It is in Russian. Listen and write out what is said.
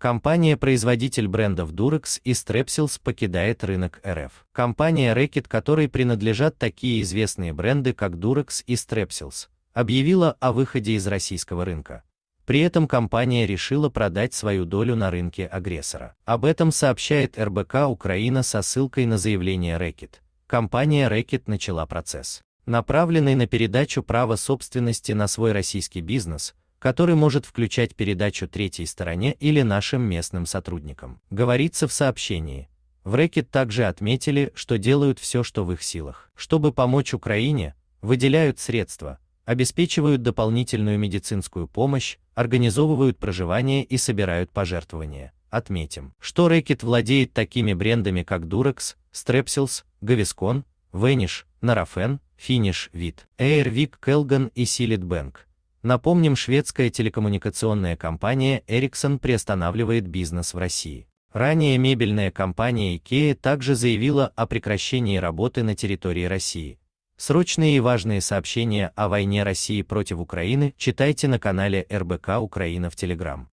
Компания-производитель брендов Durex и Strepsils покидает рынок РФ. Компания Reckitt, которой принадлежат такие известные бренды, как Durex и Strepsils, объявила о выходе из российского рынка. При этом компания решила продать свою долю на рынке агрессора. Об этом сообщает РБК Украина со ссылкой на заявление Reckitt. Компания Reckitt начала процесс, направленный на передачу права собственности на свой российский бизнес – который может включать передачу третьей стороне или нашим местным сотрудникам. Говорится в сообщении. В Рэкет также отметили, что делают все, что в их силах. Чтобы помочь Украине, выделяют средства, обеспечивают дополнительную медицинскую помощь, организовывают проживание и собирают пожертвования. Отметим, что Рэкет владеет такими брендами, как Durex, Strepsils, Gaviscon, Vanish, Narafen, Finish, Vit, Airwick, Kelgan и Silit Bank. Напомним, шведская телекоммуникационная компания Ericsson приостанавливает бизнес в России. Ранее мебельная компания IKEA также заявила о прекращении работы на территории России. Срочные и важные сообщения о войне России против Украины читайте на канале РБК Украина в Телеграм.